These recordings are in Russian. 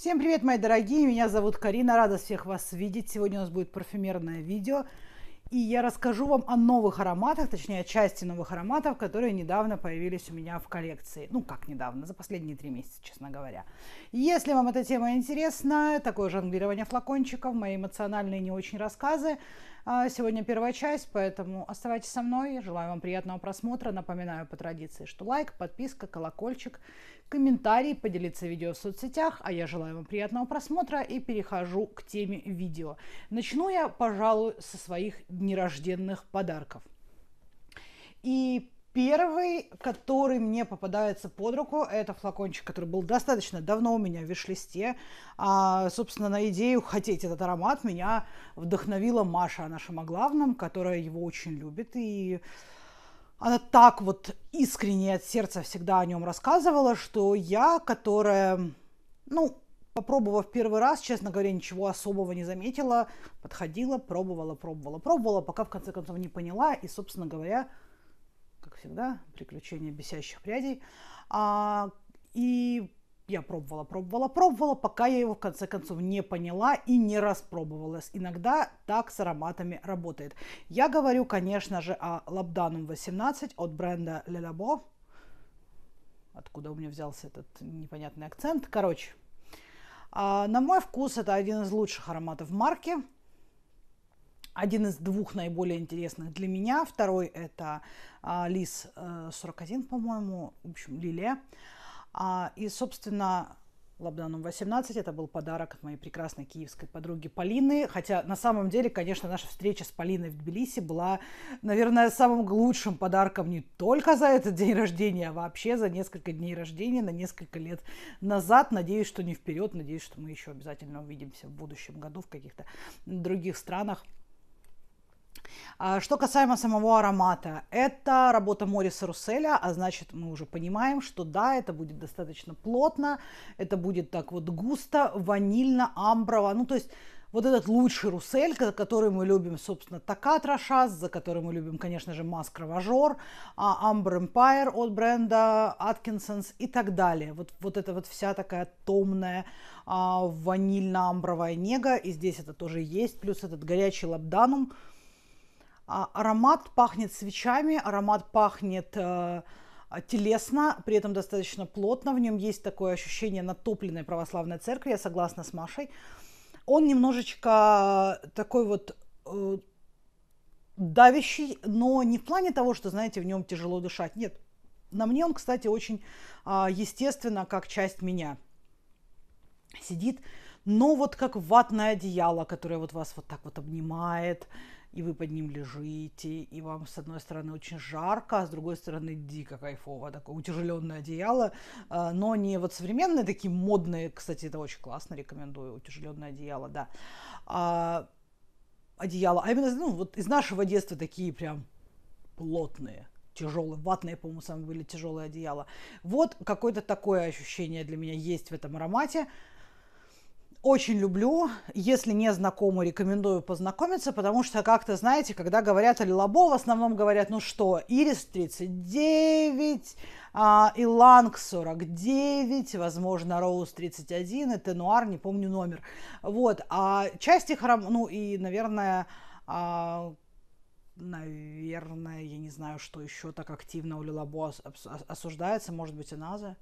Всем привет, мои дорогие! Меня зовут Карина, рада всех вас видеть. Сегодня у нас будет парфюмерное видео, и я расскажу вам о новых ароматах, точнее, о части новых ароматов, которые недавно появились у меня в коллекции. Ну, как недавно, за последние три месяца, честно говоря. Если вам эта тема интересна, такое жонглирование флакончиков, мои эмоциональные не очень рассказы, а, Сегодня первая часть, поэтому оставайтесь со мной. Желаю вам приятного просмотра. Напоминаю по традиции, что лайк, подписка, колокольчик комментарий, поделиться видео в соцсетях, а я желаю вам приятного просмотра и перехожу к теме видео. Начну я, пожалуй, со своих нерожденных подарков. И Первый, который мне попадается под руку, это флакончик, который был достаточно давно у меня в виш А, собственно, на идею хотеть этот аромат меня вдохновила Маша о нашем главном, которая его очень любит. И она так вот искренне от сердца всегда о нем рассказывала, что я, которая, ну, попробовав первый раз, честно говоря, ничего особого не заметила, подходила, пробовала, пробовала, пробовала, пока в конце концов не поняла и, собственно говоря, как всегда, приключения бесящих прядей. А, и я пробовала, пробовала, пробовала, пока я его в конце концов не поняла и не распробовалась. Иногда так с ароматами работает. Я говорю, конечно же, о Лабданум 18 от бренда Le Откуда у меня взялся этот непонятный акцент? Короче, а, на мой вкус это один из лучших ароматов марки. Один из двух наиболее интересных для меня. Второй это а, лис 41, э, по-моему, в общем, лиле. А, и, собственно, лабданум 18. Это был подарок от моей прекрасной киевской подруги Полины. Хотя на самом деле, конечно, наша встреча с Полиной в Тбилиси была, наверное, самым лучшим подарком не только за этот день рождения, а вообще за несколько дней рождения, на несколько лет назад. Надеюсь, что не вперед. Надеюсь, что мы еще обязательно увидимся в будущем году в каких-то других странах. А, что касаемо самого аромата, это работа Мориса Русселя, а значит мы уже понимаем, что да, это будет достаточно плотно, это будет так вот густо, ванильно, амброво, ну то есть вот этот лучший Руссель, который мы любим, собственно, Такат Рашас, за который мы любим, конечно же, Маск Кровожор, а, Amber Empire от бренда Atkinsons и так далее. Вот, вот это вот вся такая томная а, ванильно-амбровая нега, и здесь это тоже есть, плюс этот горячий лабданум, а, аромат пахнет свечами, аромат пахнет э, телесно, при этом достаточно плотно. В нем есть такое ощущение натопленной православной церкви, я согласна с Машей. Он немножечко э, такой вот э, давящий, но не в плане того, что, знаете, в нем тяжело дышать. Нет, на мне он, кстати, очень э, естественно, как часть меня сидит. Но вот как ватное одеяло, которое вот вас вот так вот обнимает, и вы под ним лежите, и вам с одной стороны очень жарко, а с другой стороны дико кайфово, такое утяжеленное одеяло, а, но не вот современные, такие модные, кстати, это очень классно, рекомендую, утяжеленное одеяло, да, а, одеяло, а именно, ну, вот из нашего детства такие прям плотные, тяжелые, ватные, по-моему, сами были тяжелые одеяла. Вот какое-то такое ощущение для меня есть в этом аромате очень люблю, если не знакомы, рекомендую познакомиться, потому что как-то, знаете, когда говорят о Лилабо, в основном говорят, ну что, Ирис 39, а, Иланг 49, возможно, Роуз 31 и Тенуар, не помню номер. Вот, а часть их, ну и, наверное, а, наверное, я не знаю, что еще так активно у Лилабо осуждается, может быть, и Наза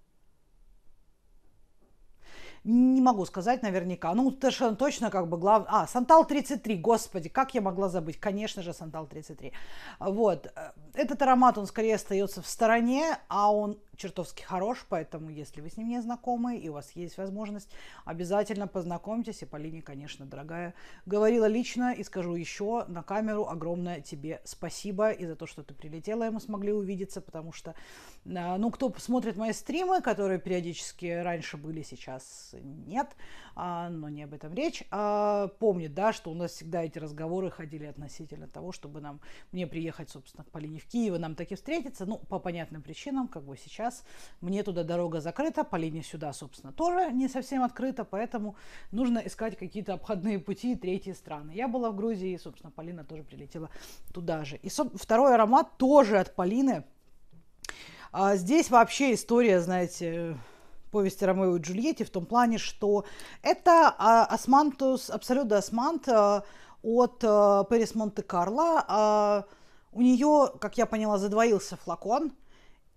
не могу сказать наверняка. Ну, совершенно точно, как бы, глав... А, Сантал 33, господи, как я могла забыть? Конечно же, Сантал 33. Вот. Э, этот аромат, он скорее остается в стороне, а он чертовски хорош, поэтому, если вы с ним не знакомы и у вас есть возможность, обязательно познакомьтесь. И Полине, конечно, дорогая, говорила лично и скажу еще на камеру огромное тебе спасибо и за то, что ты прилетела, и мы смогли увидеться, потому что, э, ну, кто смотрит мои стримы, которые периодически раньше были, сейчас нет, а, но не об этом речь. А, помнит, да, что у нас всегда эти разговоры ходили относительно того, чтобы нам, мне приехать, собственно, к Полине в Киев, и нам таки встретиться, ну, по понятным причинам, как бы сейчас мне туда дорога закрыта, Полине сюда, собственно, тоже не совсем открыта, поэтому нужно искать какие-то обходные пути третьи страны. Я была в Грузии, и, собственно, Полина тоже прилетела туда же. И второй аромат тоже от Полины. А здесь вообще история, знаете, повести Ромео и Джульетте в том плане, что это а, Османтус, абсолютно Османт а, от а, Пэрис Монте-Карло. У нее, как я поняла, задвоился флакон,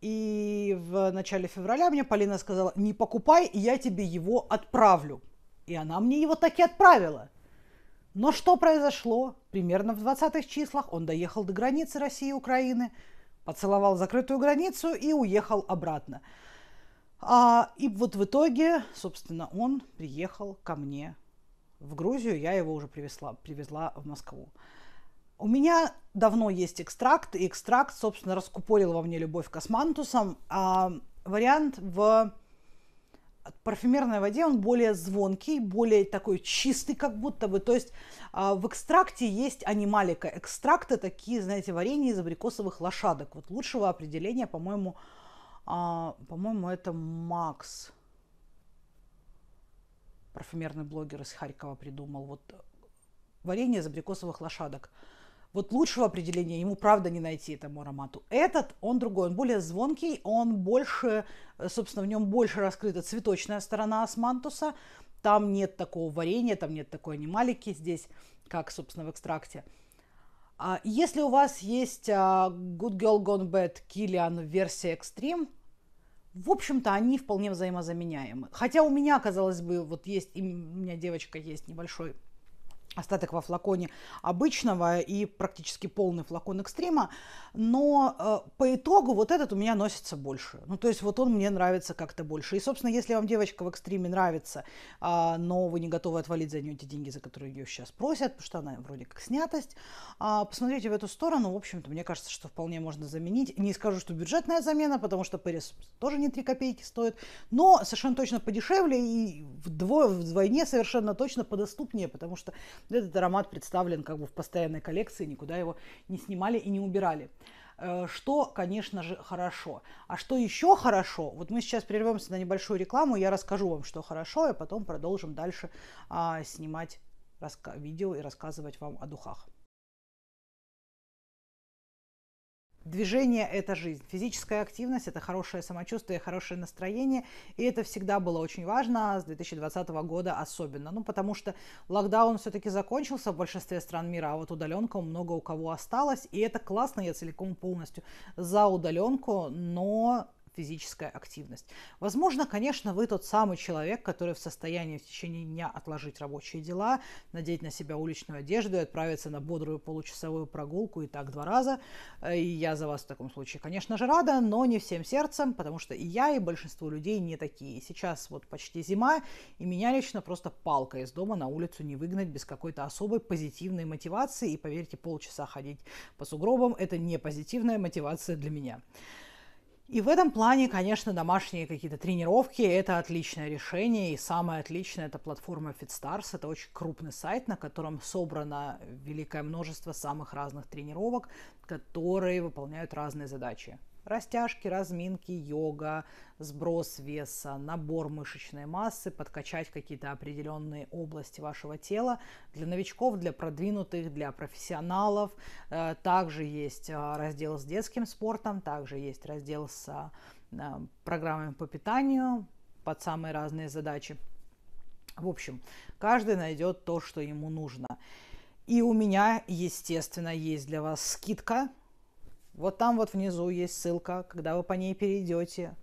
и в начале февраля мне Полина сказала, не покупай, я тебе его отправлю. И она мне его таки отправила. Но что произошло? Примерно в 20-х числах он доехал до границы России и Украины, поцеловал закрытую границу и уехал обратно. А, и вот в итоге, собственно, он приехал ко мне в Грузию, я его уже привезла, привезла в Москву. У меня давно есть экстракт, и экстракт, собственно, раскупорил во мне любовь к османтусам. А вариант в парфюмерной воде, он более звонкий, более такой чистый как будто бы. То есть а, в экстракте есть анималика. Экстракты такие, знаете, варенье из абрикосовых лошадок. Вот лучшего определения, по-моему, а, по-моему, это Макс, парфюмерный блогер из Харькова, придумал. Вот э, варенье из абрикосовых лошадок. Вот лучшего определения ему, правда, не найти этому аромату. Этот, он другой, он более звонкий, он больше, э, собственно, в нем больше раскрыта цветочная сторона османтуса. Там нет такого варенья, там нет такой анималики здесь, как, собственно, в экстракте. А, если у вас есть а, Good Girl Gone Bad Killian версия Extreme, в общем-то, они вполне взаимозаменяемы. Хотя у меня, казалось бы, вот есть, у меня девочка есть небольшой остаток во флаконе обычного и практически полный флакон экстрима, но э, по итогу вот этот у меня носится больше. Ну, то есть вот он мне нравится как-то больше. И, собственно, если вам девочка в экстриме нравится, э, но вы не готовы отвалить за нее эти деньги, за которые ее сейчас просят, потому что она вроде как снятость, э, посмотрите в эту сторону. В общем-то, мне кажется, что вполне можно заменить. Не скажу, что бюджетная замена, потому что Пэрис тоже не 3 копейки стоит, но совершенно точно подешевле и вдвое, вдвойне совершенно точно подоступнее, потому что этот аромат представлен как бы в постоянной коллекции, никуда его не снимали и не убирали э, что, конечно же, хорошо. А что еще хорошо? Вот мы сейчас прервемся на небольшую рекламу, я расскажу вам, что хорошо, и потом продолжим дальше а, снимать видео и рассказывать вам о духах. Движение – это жизнь. Физическая активность – это хорошее самочувствие, хорошее настроение. И это всегда было очень важно, с 2020 года особенно. Ну, потому что локдаун все-таки закончился в большинстве стран мира, а вот удаленка много у кого осталась. И это классно, я целиком полностью за удаленку, но физическая активность. Возможно, конечно, вы тот самый человек, который в состоянии в течение дня отложить рабочие дела, надеть на себя уличную одежду и отправиться на бодрую получасовую прогулку и так два раза. Э, и я за вас в таком случае, конечно же, рада, но не всем сердцем, потому что и я, и большинство людей не такие. Сейчас вот почти зима, и меня лично просто палка из дома на улицу не выгнать без какой-то особой позитивной мотивации. И поверьте, полчаса ходить по сугробам – это не позитивная мотивация для меня. И в этом плане, конечно, домашние какие-то тренировки – это отличное решение. И самое отличное – это платформа FitStars. Это очень крупный сайт, на котором собрано великое множество самых разных тренировок, которые выполняют разные задачи. Растяжки, разминки, йога, сброс веса, набор мышечной массы, подкачать какие-то определенные области вашего тела. Для новичков, для продвинутых, для профессионалов. Э, также есть э, раздел с детским спортом, также есть раздел с э, программами по питанию под самые разные задачи. В общем, каждый найдет то, что ему нужно. И у меня, естественно, есть для вас скидка вот там вот внизу есть ссылка, когда вы по ней перейдете,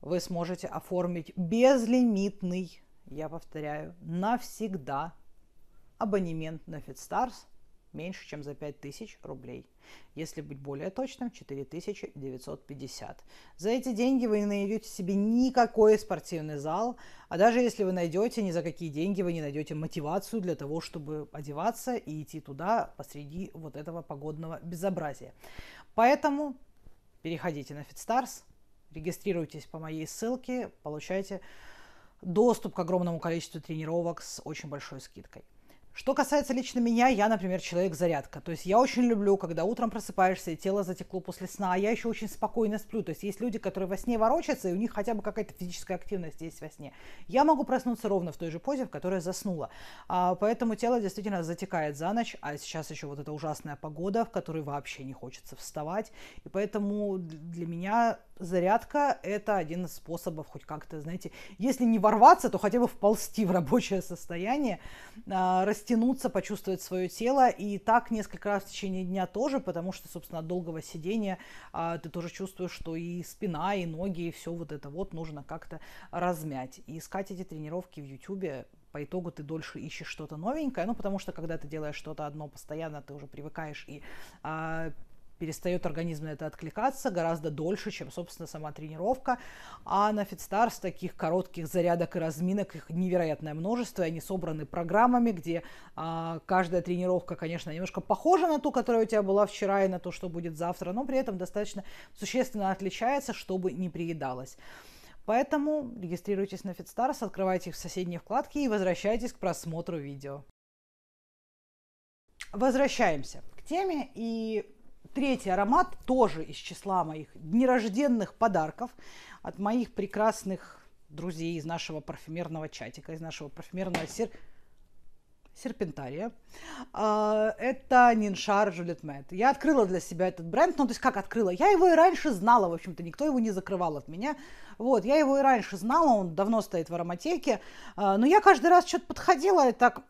вы сможете оформить безлимитный, я повторяю, навсегда абонемент на FitStars – меньше, чем за 5000 рублей. Если быть более точным, 4950. За эти деньги вы не найдете себе никакой спортивный зал, а даже если вы найдете, ни за какие деньги вы не найдете мотивацию для того, чтобы одеваться и идти туда посреди вот этого погодного безобразия. Поэтому переходите на FitStars, регистрируйтесь по моей ссылке, получайте доступ к огромному количеству тренировок с очень большой скидкой. Что касается лично меня, я, например, человек-зарядка. То есть я очень люблю, когда утром просыпаешься, и тело затекло после сна, а я еще очень спокойно сплю. То есть есть люди, которые во сне ворочаются и у них хотя бы какая-то физическая активность есть во сне. Я могу проснуться ровно в той же позе, в которой заснула. А, поэтому тело действительно затекает за ночь, а сейчас еще вот эта ужасная погода, в которой вообще не хочется вставать. И поэтому для меня зарядка – это один из способов хоть как-то, знаете, если не ворваться, то хотя бы вползти в рабочее состояние, а, растянуться, почувствовать свое тело, и так несколько раз в течение дня тоже, потому что, собственно, от долгого сидения а, ты тоже чувствуешь, что и спина, и ноги, и все вот это вот нужно как-то размять. И искать эти тренировки в YouTube по итогу ты дольше ищешь что-то новенькое, ну, потому что когда ты делаешь что-то одно постоянно, ты уже привыкаешь и а, перестает организм на это откликаться гораздо дольше, чем, собственно, сама тренировка. А на Фитстарс таких коротких зарядок и разминок их невероятное множество, и они собраны программами, где а, каждая тренировка, конечно, немножко похожа на ту, которая у тебя была вчера и на то, что будет завтра, но при этом достаточно существенно отличается, чтобы не приедалось. Поэтому регистрируйтесь на FitStars, открывайте их в соседней вкладке и возвращайтесь к просмотру видео. Возвращаемся к теме и третий аромат тоже из числа моих нерожденных подарков от моих прекрасных друзей из нашего парфюмерного чатика, из нашего парфюмерного сер... серпентария. А, это Ниншар Жюлет Мэтт. Я открыла для себя этот бренд, ну то есть как открыла? Я его и раньше знала, в общем-то, никто его не закрывал от меня. Вот, я его и раньше знала, он давно стоит в ароматеке, а, но я каждый раз что-то подходила и так,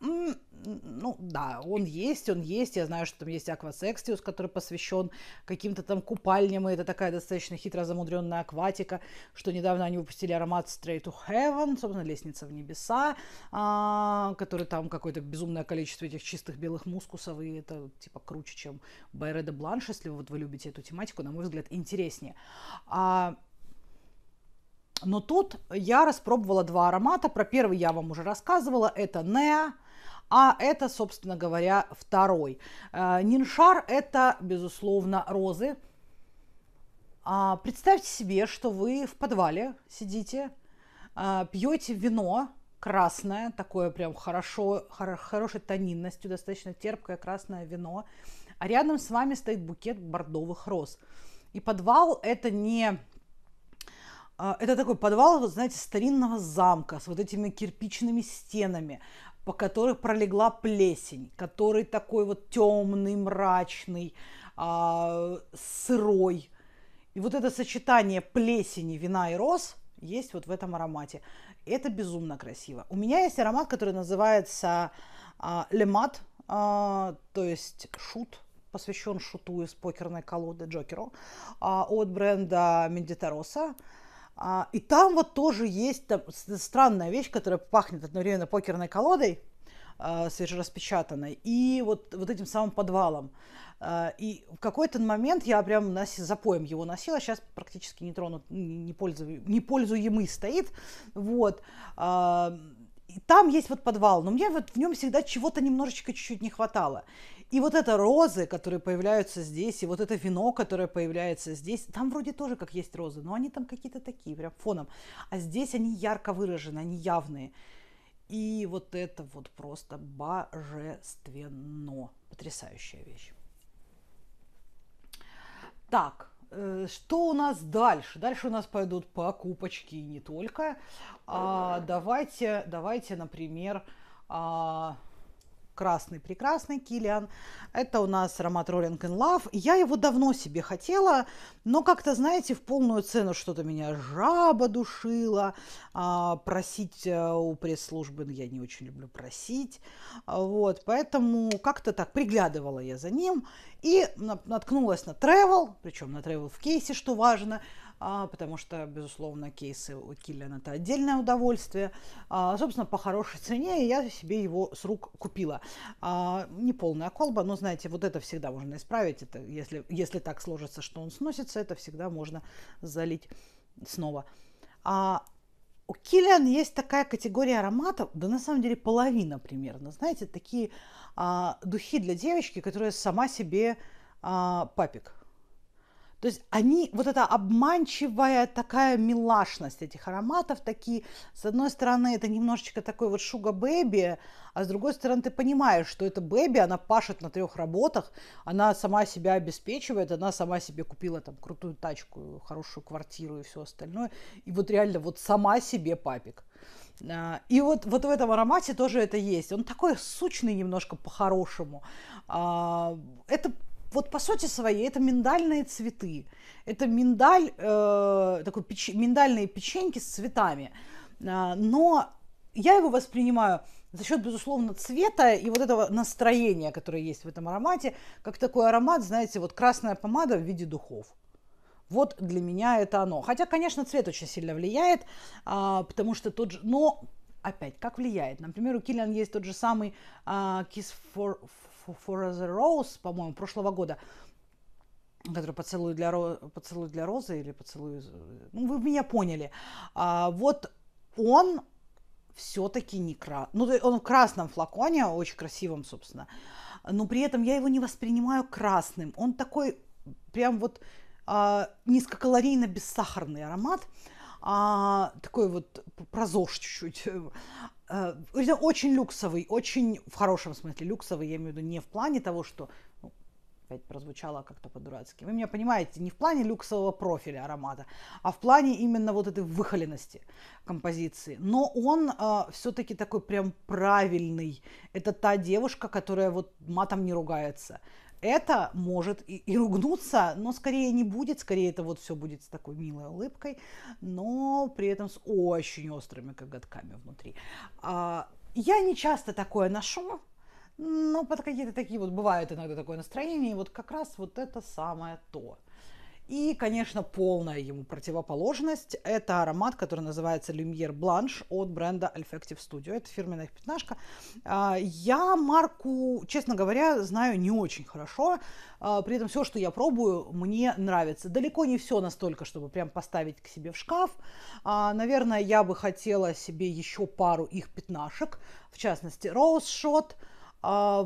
ну да, он есть, он есть. Я знаю, что там есть аквасекстиус, который посвящен каким-то там купальням, и это такая достаточно хитро замудренная акватика, что недавно они выпустили аромат Straight to Heaven, собственно, лестница в небеса, а, который там какое-то безумное количество этих чистых белых мускусов, и это типа круче, чем Байре де Бланш, если вот вы любите эту тематику, на мой взгляд, интереснее. А, но тут я распробовала два аромата. Про первый я вам уже рассказывала. Это Неа а это, собственно говоря, второй. Э, Ниншар – это, безусловно, розы. А, представьте себе, что вы в подвале сидите, э, пьете вино красное, такое прям хорошо, хор, хорошей тонинностью, достаточно терпкое красное вино, а рядом с вами стоит букет бордовых роз. И подвал – это не э, это такой подвал, вот знаете, старинного замка с вот этими кирпичными стенами, по которых пролегла плесень, который такой вот темный, мрачный, а, сырой. И вот это сочетание плесени, вина и роз есть вот в этом аромате. Это безумно красиво. У меня есть аромат, который называется а, лемат, а, то есть шут, посвящен шуту из покерной колоды Джокеру а, от бренда Медитароса. А, и там вот тоже есть там, странная вещь, которая пахнет одновременно покерной колодой, а, свежераспечатанной, и вот, вот этим самым подвалом. А, и в какой-то момент я прям нас запоем его носила, сейчас практически не тронут, не, пользую, не пользуемый стоит. Вот. А, и там есть вот подвал, но мне вот в нем всегда чего-то немножечко чуть-чуть не хватало. И вот это розы, которые появляются здесь, и вот это вино, которое появляется здесь, там вроде тоже как есть розы, но они там какие-то такие, прям фоном. А здесь они ярко выражены, они явные. И вот это вот просто божественно. Потрясающая вещь. Так, э, что у нас дальше? Дальше у нас пойдут покупочки и не только. А, давайте, давайте, например, а, красный, прекрасный Килиан. Это у нас аромат Rolling in Love. Я его давно себе хотела, но как-то, знаете, в полную цену что-то меня жаба душила. А, просить э, у пресс-службы ну, я не очень люблю просить. Вот, поэтому как-то так приглядывала я за ним и наткнулась на Travel, причем на Travel в кейсе, что важно. А, потому что, безусловно, кейсы у Киллиана это отдельное удовольствие. А, собственно, по хорошей цене я себе его с рук купила. А, не полная колба, но, знаете, вот это всегда можно исправить. Это, если, если так сложится, что он сносится, это всегда можно залить снова. у Киллиан есть такая категория ароматов, да на самом деле половина примерно, знаете, такие а, духи для девочки, которая сама себе а, папик то есть они, вот эта обманчивая такая милашность этих ароматов, такие, с одной стороны, это немножечко такой вот шуга-бэби, а с другой стороны, ты понимаешь, что это бэби, она пашет на трех работах, она сама себя обеспечивает, она сама себе купила там крутую тачку, хорошую квартиру и все остальное. И вот реально вот сама себе папик. А, и вот, вот в этом аромате тоже это есть. Он такой сучный немножко по-хорошему. А, это вот по сути своей это миндальные цветы. Это миндаль, э, такой печ... миндальные печеньки с цветами. А, но я его воспринимаю за счет, безусловно, цвета и вот этого настроения, которое есть в этом аромате, как такой аромат, знаете, вот красная помада в виде духов. Вот для меня это оно. Хотя, конечно, цвет очень сильно влияет, а, потому что тот же... Но, опять, как влияет? Например, у Киллиан есть тот же самый а, Kiss for, For the Rose, по-моему, прошлого года, который поцелуй для, Ро... поцелуй для розы или поцелуй... Ну, вы меня поняли. А, вот он все-таки не крас, Ну, он в красном флаконе, очень красивом, собственно. Но при этом я его не воспринимаю красным. Он такой прям вот а, низкокалорийно-бессахарный аромат. А, такой вот прозож чуть-чуть. Э, это очень люксовый, очень в хорошем смысле люксовый, я имею в виду не в плане того, что ну, опять прозвучало как-то по-дурацки. Вы меня понимаете, не в плане люксового профиля аромата, а в плане именно вот этой выхоленности композиции. Но он э, все-таки такой прям правильный. Это та девушка, которая вот матом не ругается это может и, и ругнуться, но скорее не будет, скорее это вот все будет с такой милой улыбкой, но при этом с очень острыми коготками внутри. А, я не часто такое ношу, но под какие-то такие вот бывают иногда такое настроение, и вот как раз вот это самое то. И, конечно, полная ему противоположность – это аромат, который называется Lumiere Blanche от бренда Olfactive Studio. Это фирменная их пятнашка. А, я марку, честно говоря, знаю не очень хорошо. А, при этом все, что я пробую, мне нравится. Далеко не все настолько, чтобы прям поставить к себе в шкаф. А, наверное, я бы хотела себе еще пару их пятнашек. В частности, Rose Shot,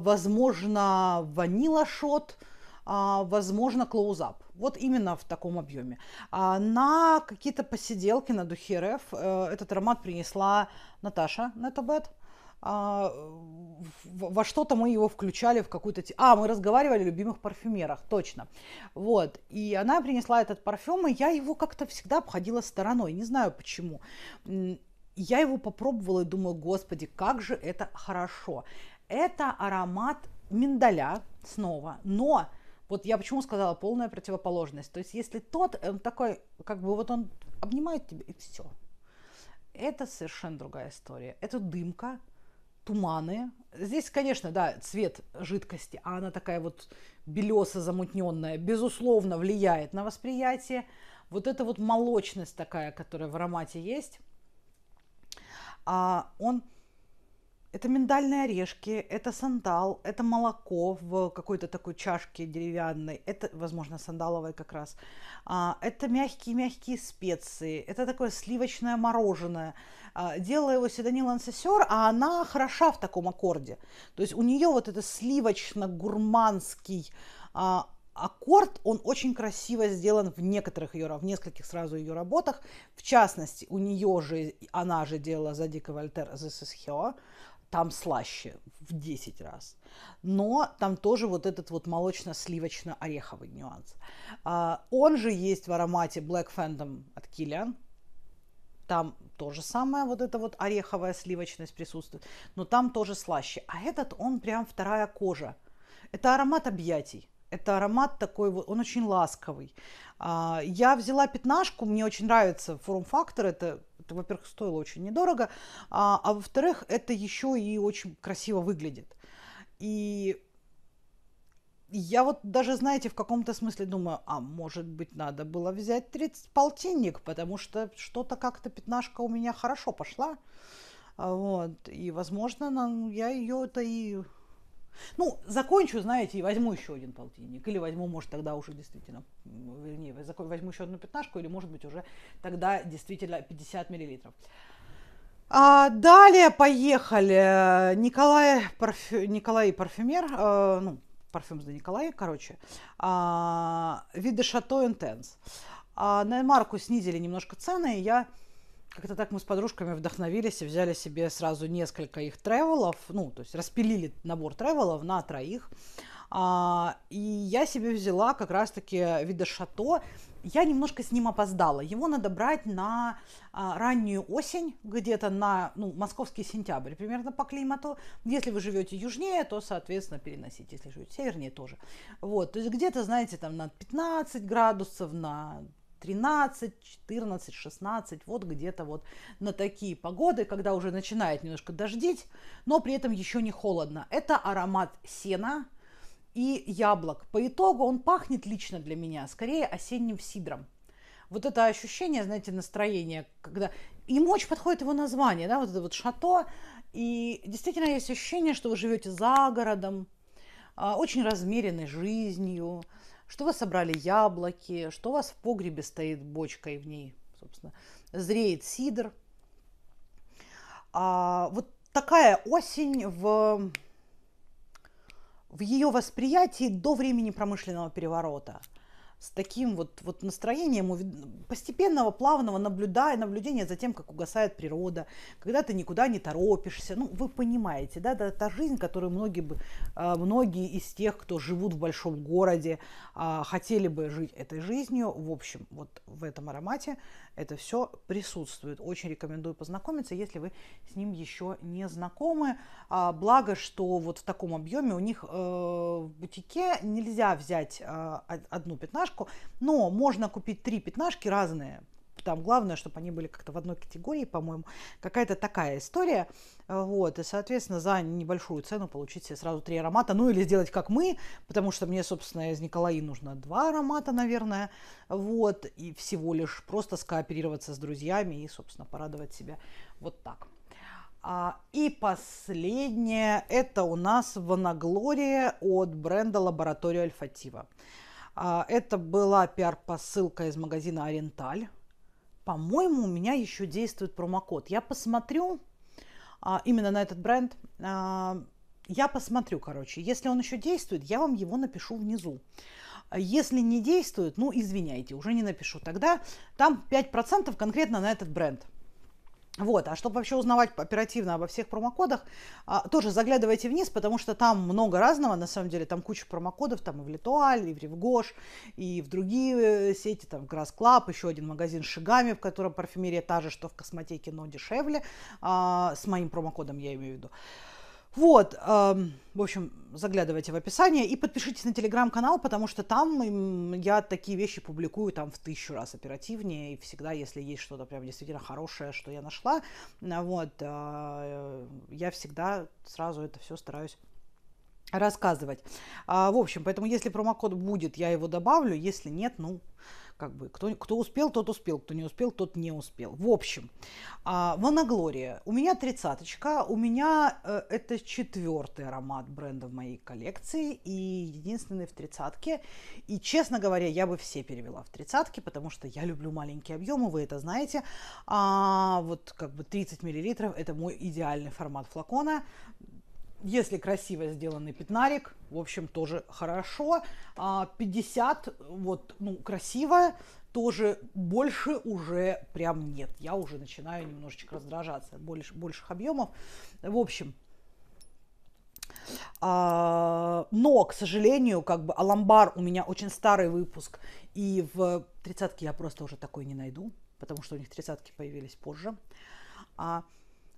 возможно, Vanilla Shot – а, возможно, close-up Вот именно в таком объеме. А, на какие-то посиделки на духе РФ э, этот аромат принесла Наташа Нетобет. А, во что-то мы его включали в какую-то... А, мы разговаривали о любимых парфюмерах, точно. Вот, и она принесла этот парфюм, и я его как-то всегда обходила стороной, не знаю почему. Я его попробовала и думаю, господи, как же это хорошо. Это аромат миндаля снова, но вот я почему сказала полная противоположность. То есть если тот он э, такой, как бы вот он обнимает тебя и все. Это совершенно другая история. Это дымка, туманы. Здесь, конечно, да, цвет жидкости, а она такая вот белесо замутненная, безусловно, влияет на восприятие. Вот эта вот молочность такая, которая в аромате есть, а он это миндальные орешки, это сандал, это молоко в какой-то такой чашке деревянной, это, возможно, сандаловой как раз. А, это мягкие-мягкие специи, это такое сливочное мороженое. А, делала его сюда Нилан Сесер, а она хороша в таком аккорде. То есть у нее вот этот сливочно-гурманский а, аккорд, он очень красиво сделан в некоторых ее, в нескольких сразу ее работах. В частности, у нее же, она же делала за Дика Вольтер за is там слаще в 10 раз. Но там тоже вот этот вот молочно-сливочно-ореховый нюанс. А, он же есть в аромате Black Phantom от Kilian. Там то же самое, вот эта вот ореховая сливочность присутствует, но там тоже слаще. А этот, он прям вторая кожа. Это аромат объятий. Это аромат такой, он очень ласковый. А, я взяла пятнашку, мне очень нравится форм-фактор, это, это во-первых, стоило очень недорого, а, а во-вторых, это еще и очень красиво выглядит. И я вот даже, знаете, в каком-то смысле думаю, а может быть, надо было взять 30 полтинник, потому что что-то как-то пятнашка у меня хорошо пошла. А вот. И, возможно, нам я ее-то и ну, закончу, знаете, и возьму еще один полтинник. Или возьму, может, тогда уже действительно, вернее, возьму еще одну пятнашку, или, может быть, уже тогда действительно 50 миллилитров. А далее поехали. Николай, парфю... Николай парфюмер, э, ну, парфюм за Николая, короче. А, виды Шато Интенс. А на марку снизили немножко цены, и я как-то так мы с подружками вдохновились и взяли себе сразу несколько их тревелов, ну, то есть распилили набор тревелов на троих. А, и я себе взяла как раз-таки видошато. Я немножко с ним опоздала. Его надо брать на а, раннюю осень, где-то на ну, московский сентябрь, примерно по климату. Если вы живете южнее, то, соответственно, переносите. Если живете севернее, тоже. Вот, то есть где-то, знаете, там на 15 градусов, на 13, 14, 16, вот где-то вот на такие погоды, когда уже начинает немножко дождить, но при этом еще не холодно. Это аромат сена и яблок. По итогу он пахнет лично для меня скорее осенним сидром. Вот это ощущение, знаете, настроение, когда... Ему очень подходит его название, да, вот это вот шато. И действительно есть ощущение, что вы живете за городом, а, очень размеренной жизнью, что вы собрали яблоки, что у вас в погребе стоит бочка и в ней, собственно, зреет сидр. А, вот такая осень в, в ее восприятии до времени промышленного переворота – с таким вот, вот настроением постепенного, плавного наблюдая, наблюдения за тем, как угасает природа, когда ты никуда не торопишься. Ну, вы понимаете, да, да та жизнь, которую многие, бы, а, многие из тех, кто живут в большом городе, а, хотели бы жить этой жизнью. В общем, вот в этом аромате это все присутствует. Очень рекомендую познакомиться, если вы с ним еще не знакомы. А, благо, что вот в таком объеме у них э, в бутике нельзя взять э, одну пятнашку, но можно купить три пятнашки разные – там главное, чтобы они были как-то в одной категории, по-моему, какая-то такая история, э, вот, и, соответственно, за небольшую цену получить себе сразу три аромата, ну, или сделать как мы, потому что мне, собственно, из Николаи нужно два аромата, наверное, вот, и всего лишь просто скооперироваться с друзьями и, собственно, порадовать себя вот так. А, и последнее, это у нас Ванаглория от бренда Лаборатория Альфатива. А, это была пиар-посылка из магазина «Ориенталь» по-моему, у меня еще действует промокод. Я посмотрю а, именно на этот бренд. А, я посмотрю, короче. Если он еще действует, я вам его напишу внизу. Если не действует, ну, извиняйте, уже не напишу. Тогда там 5% конкретно на этот бренд – вот, а чтобы вообще узнавать оперативно обо всех промокодах, а, тоже заглядывайте вниз, потому что там много разного, на самом деле, там куча промокодов, там и в Литуаль, и в Ревгош, и в другие э, сети, там Грасс Клаб, еще один магазин с шагами, в котором парфюмерия та же, что в космотеке, но дешевле, а, с моим промокодом я имею в виду. Вот, эм, в общем, заглядывайте в описание и подпишитесь на телеграм-канал, потому что там я такие вещи публикую там в тысячу раз оперативнее, и всегда, если есть что-то прям действительно хорошее, что я нашла, а, вот, э, я всегда сразу это все стараюсь рассказывать. А, в общем, поэтому если промокод будет, я его добавлю, если нет, ну, как бы, кто, кто успел, тот успел, кто не успел, тот не успел. В общем, Моноглория. А, у меня тридцаточка, у меня э, это четвертый аромат бренда в моей коллекции и единственный в тридцатке. И, честно говоря, я бы все перевела в тридцатки, потому что я люблю маленькие объемы, вы это знаете. А вот как бы 30 миллилитров – это мой идеальный формат флакона. Если красиво сделанный пятнарик, в общем, тоже хорошо. 50, а, вот, ну, красивое, тоже больше уже прям нет. Я уже начинаю немножечко раздражаться от больших объемов. В общем, а, но, к сожалению, как бы Аламбар у меня очень старый выпуск, и в тридцатке я просто уже такой не найду, потому что у них тридцатки появились позже. А,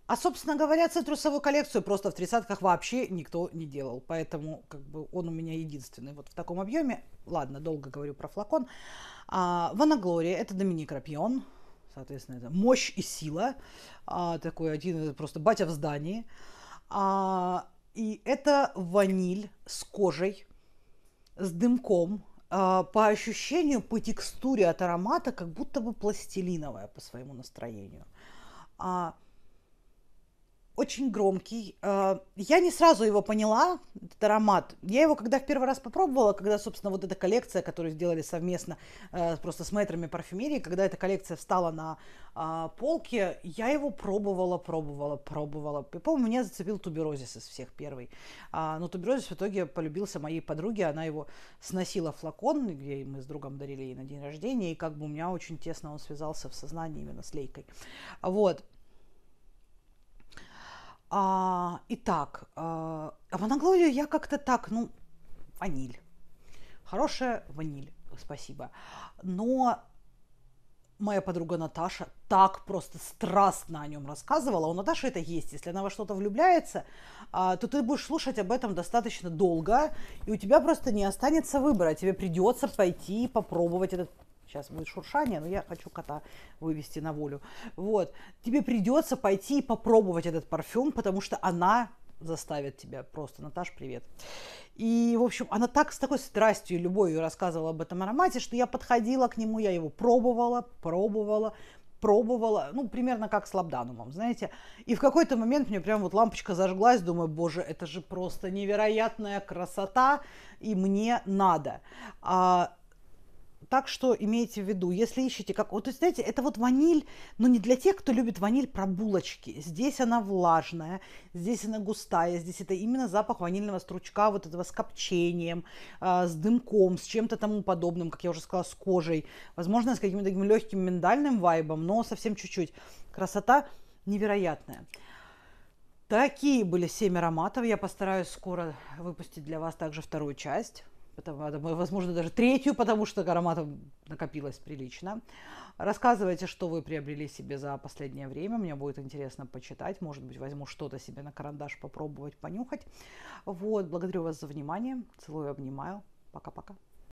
а, собственно говоря, цитрусовую коллекцию просто в тридцатках вообще никто не делал. Поэтому как бы он у меня единственный вот в таком объеме. Ладно, долго говорю про флакон. А, Ванаглория – это Доминик Рапьон. Соответственно, это мощь и сила. А, такой один просто батя в здании. А, и это ваниль с кожей, с дымком. А, по ощущению, по текстуре от аромата, как будто бы пластилиновая по своему настроению. А, очень громкий. Э, я не сразу его поняла, этот аромат. Я его, когда в первый раз попробовала, когда, собственно, вот эта коллекция, которую сделали совместно э, просто с мэтрами парфюмерии, когда эта коллекция встала на э, полке, я его пробовала, пробовала, пробовала. Я помню, меня зацепил туберозис из всех первый. А, но туберозис в итоге полюбился моей подруге, она его сносила флакон, где мы с другом дарили ей на день рождения, и как бы у меня очень тесно он связался в сознании именно с лейкой. Вот. А, итак, а, а моноглорию я как-то так, ну, ваниль. Хорошая ваниль, спасибо. Но моя подруга Наташа так просто страстно о нем рассказывала. У Наташи это есть. Если она во что-то влюбляется, а, то ты будешь слушать об этом достаточно долго, и у тебя просто не останется выбора. Тебе придется пойти попробовать этот сейчас будет шуршание, но я хочу кота вывести на волю. Вот, тебе придется пойти и попробовать этот парфюм, потому что она заставит тебя просто. Наташ, привет. И, в общем, она так с такой страстью любовью рассказывала об этом аромате, что я подходила к нему, я его пробовала, пробовала, пробовала, ну, примерно как с лабданумом, знаете. И в какой-то момент мне прям вот лампочка зажглась, думаю, боже, это же просто невероятная красота, и мне надо. А так что имейте в виду, если ищете как... Вот, знаете, это вот ваниль, но не для тех, кто любит ваниль про булочки. Здесь она влажная, здесь она густая, здесь это именно запах ванильного стручка, вот этого с копчением, э, с дымком, с чем-то тому подобным, как я уже сказала, с кожей. Возможно, с каким-то таким легким миндальным вайбом, но совсем чуть-чуть. Красота невероятная. Такие были семь ароматов. Я постараюсь скоро выпустить для вас также вторую часть потому, а, возможно, даже третью, потому что ароматов накопилось прилично. Рассказывайте, что вы приобрели себе за последнее время. Мне будет интересно почитать. Может быть, возьму что-то себе на карандаш попробовать, понюхать. Вот, благодарю вас за внимание. Целую, обнимаю. Пока-пока.